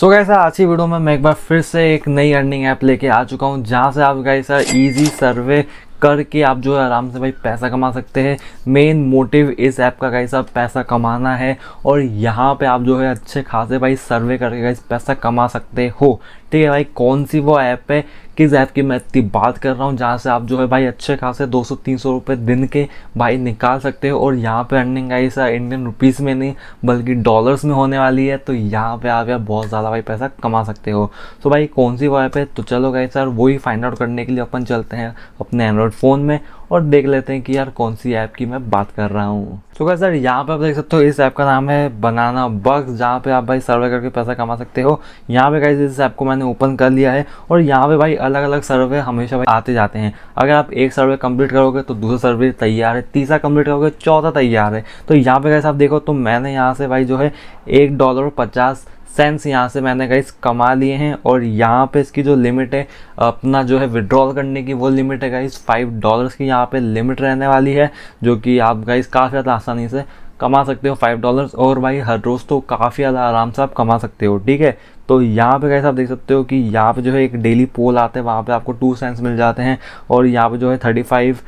so guys आज की video में मैं एक बार फिर से एक नई अर्निंग ऐप लेके आ चुका हूँ जहाँ से आप गाइस सर इजी सर्वे करके आप जो है आराम से भाई पैसा कमा सकते हैं मेन मोटिव इस ऐप का कैसा पैसा कमाना है और यहाँ पे आप जो है अच्छे खासे भाई सर्वे करके गाइस पैसा कमा सकते हो ठीक है भाई कौन सी वो ऐप है किस ऐप की मैं इतनी बात कर रहा हूँ जहाँ से आप जो है भाई अच्छे खासे 200-300 रुपए दिन के भाई निकाल सकते हो और यहाँ पे अर्निंग आई सर इंडियन रुपीस में नहीं बल्कि डॉलर्स में होने वाली है तो यहाँ पे आप बहुत ज़्यादा भाई पैसा कमा सकते हो तो भाई कौन सी वो ऐप है तो चलो गए सर वही फाइंड आउट करने के लिए अपन चलते हैं अपने एंड्रॉइड फ़ोन में और देख लेते हैं कि यार कौन सी ऐप की मैं बात कर रहा हूँ तो क्या सर यहाँ पे आप देख सकते हो इस ऐप का नाम है बनाना बग्स जहाँ पे आप भाई सर्वे करके पैसा कमा सकते हो यहाँ पे कैसे इस ऐप को मैंने ओपन कर लिया है और यहाँ पे भाई अलग अलग सर्वे हमेशा भाई आते जाते हैं अगर आप एक सर्वे कंप्लीट करोगे तो दूसरा सर्वे तैयार है तीसरा कंप्लीट करोगे चौथा तैयार है तो यहाँ पे कैसे आप देखो तो मैंने यहाँ से भाई जो है एक डॉलर पचास सेंस यहाँ से मैंने गाइस कमा लिए हैं और यहाँ पे इसकी जो लिमिट है अपना जो है विड्रॉल करने की वो लिमिट है गाइस फाइव डॉलर्स की यहाँ पे लिमिट रहने वाली है जो कि आप गाइस काफ़ी ज़्यादा आसानी से कमा सकते हो फाइव डॉलर्स और भाई हर रोज़ तो काफ़ी ज़्यादा आराम से आप कमा सकते हो ठीक है तो यहाँ पे कैसे आप देख सकते हो कि यहाँ पे जो है एक डेली पोल आते हैं वहाँ पे आपको टू सेंस मिल जाते हैं और यहाँ पे जो है थर्टी फाइव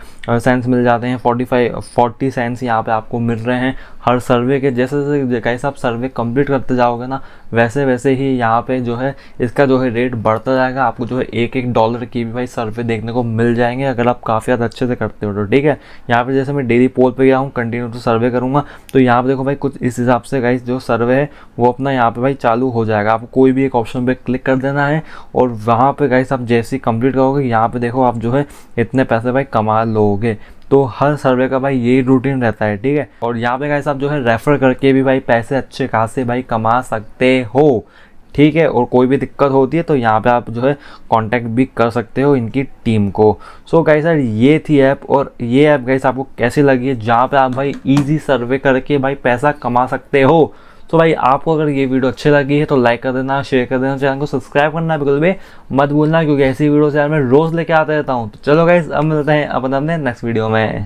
सेंस मिल जाते हैं फोर्टी फाइव फोर्टी सेंस यहाँ पे आपको मिल रहे हैं हर सर्वे के जैसे जैसे कैसे आप सर्वे कंप्लीट करते जाओगे ना वैसे वैसे ही यहाँ पे जो है इसका जो है रेट बढ़ता जाएगा आपको जो है एक एक डॉलर की भी भाई सर्वे देखने को मिल जाएंगे अगर आप काफ़ी ज़्यादा अच्छे से करते हो तो ठीक है यहाँ पे जैसे मैं डेली पोल पे गया हूँ कंटिन्यू तो सर्वे करूँगा तो यहाँ पे देखो भाई कुछ इस हिसाब से गाइस जो सर्वे है वो अपना यहाँ पे भाई चालू हो जाएगा आपको कोई भी एक ऑप्शन पे क्लिक कर देना है और वहाँ पे गाइस आप जैसे ही कंप्लीट करोगे यहाँ पे देखो आप जो है इतने पैसे भाई कमा लोगे तो हर सर्वे का भाई यही रूटीन रहता है ठीक है और यहाँ पे गाइस आप जो है रेफ़र करके भी भाई पैसे अच्छे खासे भाई कमा सकते हो ठीक है और कोई भी दिक्कत होती है तो यहाँ पे आप जो है कांटेक्ट भी कर सकते हो इनकी टीम को सो गाइस सर ये थी ऐप और ये ऐप गाइस आपको कैसी लगी है जहाँ पे आप भाई इजी सर्वे करके भाई पैसा कमा सकते हो तो भाई आपको अगर ये वीडियो अच्छी लगी है तो लाइक कर देना शेयर कर देना चैनल को सब्सक्राइब करना बिल्कुल भी मत भूलना क्योंकि ऐसी वीडियो से यार मैं रोज़ लेके आता रहता हूँ तो चलो गाइज अब मिलते हैं अपन अपने नेक्स्ट वीडियो में